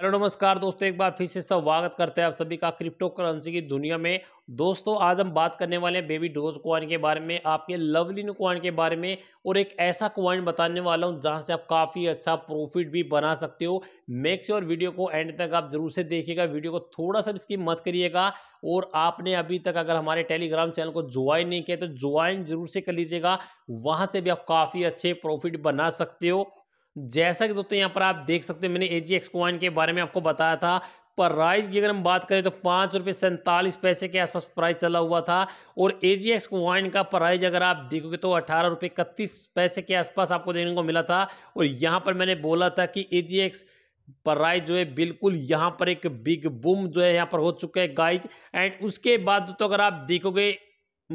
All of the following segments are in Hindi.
हेलो नमस्कार दोस्तों एक बार फिर से स्वागत करते हैं आप सभी का क्रिप्टो करेंसी की दुनिया में दोस्तों आज हम बात करने वाले हैं बेबी डोज क्वाइन के बारे में आपके लवलिन क्वाइन के बारे में और एक ऐसा क्वाइन बताने वाला हूं जहां से आप काफ़ी अच्छा प्रॉफिट भी बना सकते हो मेक श्योर वीडियो को एंड तक आप जरूर से देखिएगा वीडियो को थोड़ा सा इसकी मत करिएगा और आपने अभी तक अगर हमारे टेलीग्राम चैनल को ज्वाइन नहीं किया तो ज्वाइन जरूर से कर लीजिएगा वहाँ से भी आप काफ़ी अच्छे प्रॉफिट बना सकते हो जैसा कि दोस्तों यहाँ पर आप देख सकते हो मैंने ए जी एक्स के बारे में आपको बताया था प्राइस की अगर हम बात करें तो पाँच रुपये सैंतालीस पैसे के आसपास प्राइस चला हुआ था और ए जी एक्स कॉइन का प्राइस अगर आप देखोगे तो अठारह रुपये इकतीस पैसे के आसपास आपको देखने को मिला था और यहाँ पर मैंने बोला था कि ए जी एक्स प्राइस जो है बिल्कुल यहाँ पर एक बिग बूम जो है यहाँ पर हो चुका है गाइज एंड उसके बाद तो अगर आप देखोगे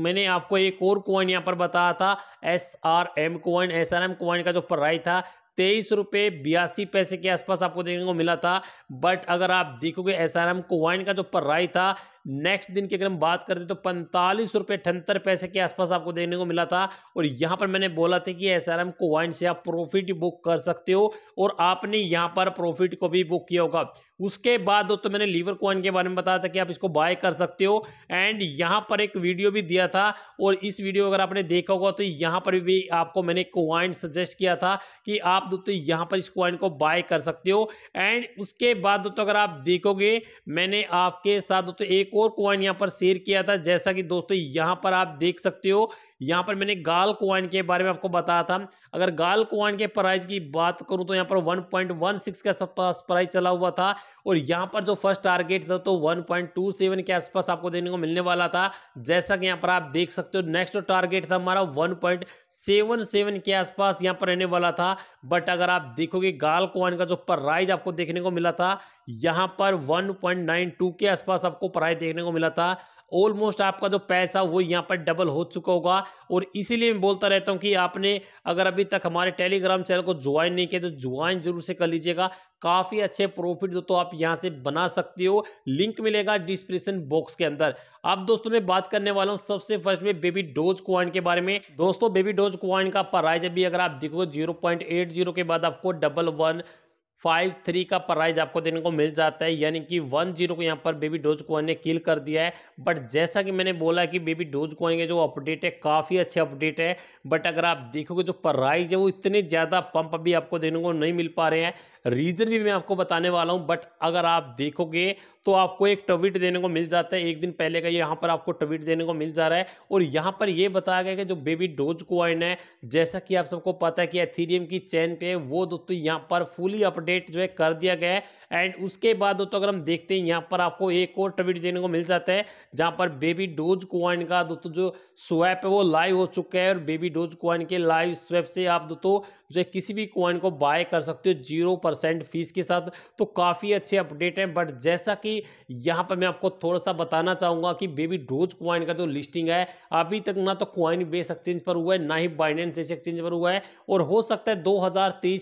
मैंने आपको एक और क्वाइन यहाँ पर बताया था S R M coin S R M coin का जो प्राइस था तेईस रुपये बयासी पैसे के आसपास आपको देखने को मिला था बट अगर आप देखोगे एस आर एम कोवाइन का जो प्राइस था नेक्स्ट दिन की अगर हम बात करते तो पैंतालीस रुपये अठहत्तर पैसे के आसपास आपको देखने को मिला था और यहाँ पर मैंने बोला था कि एस आर एम से आप प्रॉफिट बुक कर सकते हो और आपने यहाँ पर प्रॉफिट को भी बुक किया होगा उसके बाद दोस्तों मैंने लीवर कॉइन के बारे में बताया था कि आप इसको बाय कर सकते हो एंड यहाँ पर एक वीडियो भी दिया था और इस वीडियो अगर आपने देखा होगा तो यहाँ पर भी आपको मैंने कॉइन सजेस्ट किया था कि आप दोस्तों यहाँ पर इस क्वाइन को बाय कर सकते हो एंड उसके बाद दोस्तों अगर आप देखोगे मैंने आपके साथ दोस्तों एक एक और कॉइन यहाँ पर शेयर किया था जैसा कि दोस्तों यहाँ पर आप देख सकते हो यहाँ पर मैंने गाल क्वाइन के बारे में आपको बताया था अगर गाल क्वाइन के प्राइस की बात करूँ तो यहाँ पर 1.16 के आसपास प्राइस चला हुआ था और यहाँ पर जो फर्स्ट टारगेट था तो 1.27 के आसपास आपको देने को मिलने वाला था जैसा कि यहाँ पर आप देख सकते हो नेक्स्ट टारगेट था हमारा सेवन के आसपास यहाँ पर रहने वाला था बट अगर आप देखोगे गाल क्वाइन का जो प्राइज आपको देखने को मिला था यहाँ पर टू के आसपास आपको प्राइस देखने को मिला था ऑलमोस्ट आपका जो पैसा वो यहाँ पर डबल हो चुका होगा और इसीलिए मैं बोलता रहता हूँ कि आपने अगर अभी तक हमारे टेलीग्राम चैनल को ज्वाइन नहीं किया तो ज्वाइन जरूर से कर लीजिएगा काफ़ी अच्छे प्रॉफिट दोस्तों आप यहाँ से बना सकते हो लिंक मिलेगा डिस्क्रिप्शन बॉक्स के अंदर अब दोस्तों मैं बात करने वाला हूँ सबसे फर्स्ट में बेबी डोज क्वाइन के बारे में दोस्तों बेबी डोज क्वाइन का प्राइज अभी अगर आप देखोगे जीरो के बाद आपको डबल वन फाइव थ्री का प्राइज आपको देने को मिल जाता है यानी कि वन जीरो को यहाँ पर बेबी डोज कोइन ने किल कर दिया है बट जैसा कि मैंने बोला कि बेबी डोज कोइन के जो अपडेट है काफ़ी अच्छे अपडेट है बट अगर आप देखोगे जो तो प्राइज है वो इतने ज़्यादा पंप अभी आपको देने को नहीं मिल पा रहे हैं रीज़न भी मैं आपको बताने वाला हूँ बट अगर आप देखोगे तो आपको एक ट्वीट देने को मिल जाता है एक दिन पहले का यहाँ पर आपको ट्वीट देने को मिल जा रहा है और यहाँ पर यह बताया गया कि जो बेबी डोज कोइन है जैसा कि आप सबको पता है कि एथीरियम की चैन पे है वो दोस्तों यहाँ पर फुली अपडेट अपडेट जो है कर दिया गया है एंड उसके बाद दोस्तों अगर हम देखते हैं यहाँ पर आपको एक और ट्वीट देने को मिल जाता है जहाँ पर बेबी डोज क्वाइन का दोस्तों जो स्वैप है वो लाइव हो चुका है और बेबी डोज क्वाइन के लाइव स्वैप से आप दोस्तों जो किसी भी कॉइन को बाय कर सकते हो जीरो परसेंट फीस के साथ तो काफ़ी अच्छे अपडेट हैं बट जैसा कि यहाँ पर मैं आपको थोड़ा सा बताना चाहूँगा कि बेबी डोज कॉइन का जो लिस्टिंग है अभी तक ना तो कॉइन बेस एक्सचेंज पर हुआ है ना ही बाइनेंस जैसे एक्सचेंज पर हुआ है और हो सकता है दो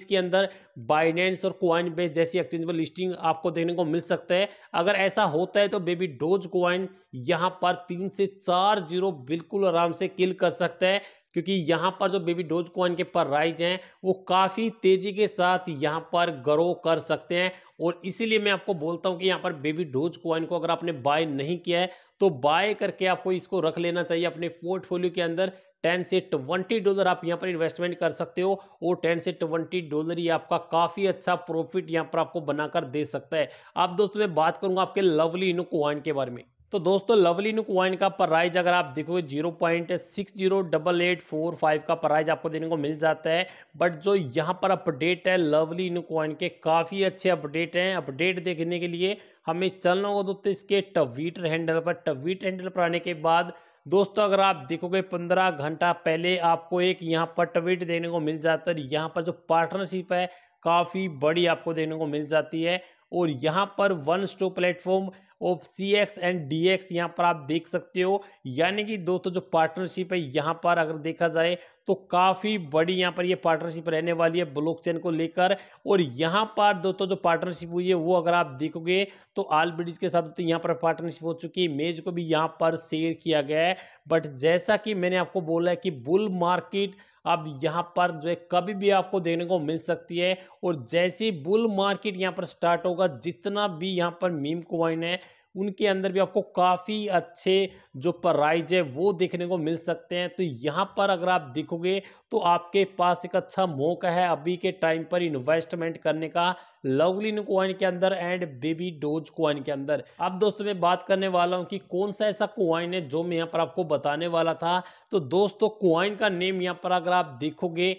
के अंदर बाइनेंस और कॉइन बेस जैसी एक्सचेंज पर लिस्टिंग आपको देखने को मिल सकता है अगर ऐसा होता है तो बेबी डोज कॉइन यहाँ पर तीन से चार जीरो बिल्कुल आराम से किल कर सकता है क्योंकि यहाँ पर जो बेबी डोज कॉइन के पर राइज हैं वो काफ़ी तेज़ी के साथ यहाँ पर ग्रो कर सकते हैं और इसीलिए मैं आपको बोलता हूँ कि यहाँ पर बेबी डोज कॉइन को अगर आपने बाय नहीं किया है तो बाय करके आपको इसको रख लेना चाहिए अपने पोर्टफोलियो के अंदर टेन से ट्वेंटी डॉलर आप यहाँ पर इन्वेस्टमेंट कर सकते हो और टेन से ट्वेंटी डॉलर ही आपका काफ़ी अच्छा प्रॉफिट यहाँ पर आपको बनाकर दे सकता है अब दोस्तों मैं बात करूँगा आपके लवली इनो कॉइन के बारे में तो दोस्तों लवली नुक वाइन का प्राइज अगर आप देखोगे zero point six zero double eight four five का प्राइज आपको देने को मिल जाता है बट जो यहाँ पर अपडेट है लवली नुक वाइन के काफ़ी अच्छे अपडेट हैं अपडेट देखने के लिए हमें चलना होगा दोस्तों इसके ट्विटर हैंडल पर ट्विटर हैंडल पर आने के बाद दोस्तों अगर आप देखोगे पंद्रह घंटा पहले आपको एक यहाँ पर ट्वीट देखने को मिल जाता है यहाँ पर जो पार्टनरशिप है काफ़ी बड़ी आपको देखने को मिल जाती है और यहाँ पर one stop platform of C X and D X यहाँ पर आप देख सकते हो यानी कि दोस्तों जो पार्टनरशिप है यहाँ पर अगर देखा जाए तो काफ़ी बड़ी यहाँ पर ये यह पार्टनरशिप रहने वाली है ब्लॉकचेन को लेकर और यहाँ पर दोस्तों जो पार्टनरशिप हुई है वो अगर आप देखोगे तो आल ब्रिज के साथ तो यहाँ पर पार्टनरशिप हो चुकी है मेज को भी यहाँ पर शेयर किया गया है बट जैसा कि मैंने आपको बोला है कि बुल मार्केट अब यहाँ पर जो है कभी भी आपको देखने को मिल सकती है और जैसे बुल मार्केट यहाँ पर स्टार्ट होगा जितना भी यहाँ पर मीम कोइन है उनके अंदर भी आपको काफ़ी अच्छे जो प्राइज है वो देखने को मिल सकते हैं तो यहाँ पर अगर आप देखोगे तो आपके पास एक अच्छा मौका है अभी के टाइम पर इन्वेस्टमेंट करने का लवलिन कॉइन के अंदर एंड बेबी डोज कॉइन के अंदर अब दोस्तों मैं बात करने वाला हूँ कि कौन सा ऐसा कॉइन है जो मैं यहाँ पर आपको बताने वाला था तो दोस्तों कॉइन का नेम यहाँ पर अगर आप देखोगे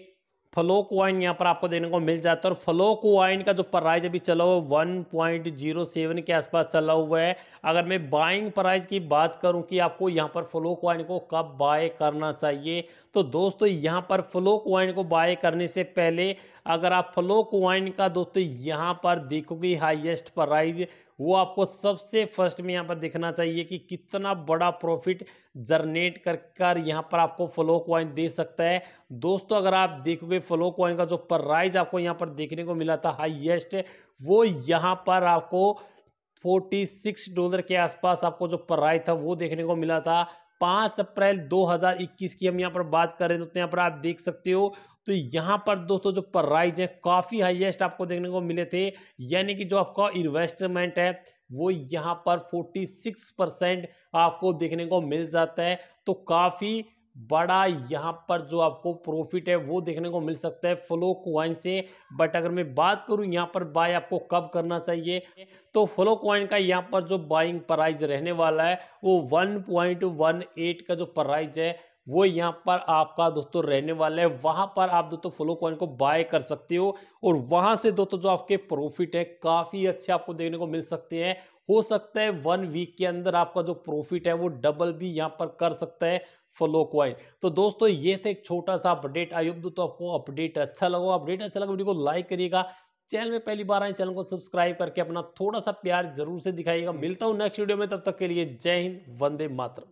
फ्लो यहाँ पर आपको देने को मिल जाता है और फ्लोक क्वाइन का जो प्राइस अभी चला हुआ वन पॉइंट जीरो सेवन के आसपास चला हुआ है अगर मैं बाइंग प्राइस की बात करूँ कि आपको यहाँ पर फ्लोक वाइन को कब बाय करना चाहिए तो दोस्तों यहाँ पर फ्लो क्वाइन को बाय करने से पहले अगर आप फ्लो क्वाइन का दोस्तों यहाँ पर देखोगे हाईएस्ट प्राइज वो आपको सबसे फर्स्ट में यहाँ पर देखना चाहिए कि कितना बड़ा प्रॉफिट जनरेट कर कर यहाँ पर आपको फ्लो क्वाइन दे सकता है दोस्तों अगर आप देखोगे फ्लो क्वाइन का जो प्राइज आपको यहाँ पर देखने को मिला था हाइएस्ट वो यहाँ पर आपको 46 डॉलर के आसपास आपको जो प्राइज़ था वो देखने को मिला था पाँच अप्रैल 2021 की हम यहाँ पर बात कर रहे हैं तो यहाँ पर आप देख सकते हो तो यहाँ पर दोस्तों जो प्राइज है काफ़ी हाईएस्ट आपको देखने को मिले थे यानी कि जो आपका इन्वेस्टमेंट है वो यहाँ पर 46 परसेंट आपको देखने को मिल जाता है तो काफ़ी बड़ा यहाँ पर जो आपको प्रॉफिट है वो देखने को मिल सकता है फ्लो क्वाइन से बट अगर मैं बात करूँ यहाँ पर बाय आपको कब करना चाहिए तो फ्लो क्वाइन का यहाँ पर जो बाइंग प्राइस रहने वाला है वो 1.18 का जो प्राइस है वो यहाँ पर आपका दोस्तों रहने वाला है वहाँ पर आप दोस्तों फ्लो क्वाइन को बाय कर सकते हो और वहाँ से दोस्तों जो आपके प्रॉफिट है काफ़ी अच्छे आपको देखने को मिल सकते हैं हो सकता है वन वीक के अंदर आपका जो प्रॉफिट है वो डबल भी यहाँ पर कर सकता है फॉलो क्वाइन तो दोस्तों ये थे एक छोटा सा अपडेट आई होप तो आपको अपडेट अच्छा लगा अपडेट अच्छा लगा वीडियो को लाइक करिएगा चैनल में पहली बार आए चैनल को सब्सक्राइब करके अपना थोड़ा सा प्यार जरूर से दिखाइएगा मिलता हूँ नेक्स्ट वीडियो में तब तक के लिए जय हिंद वंदे मातर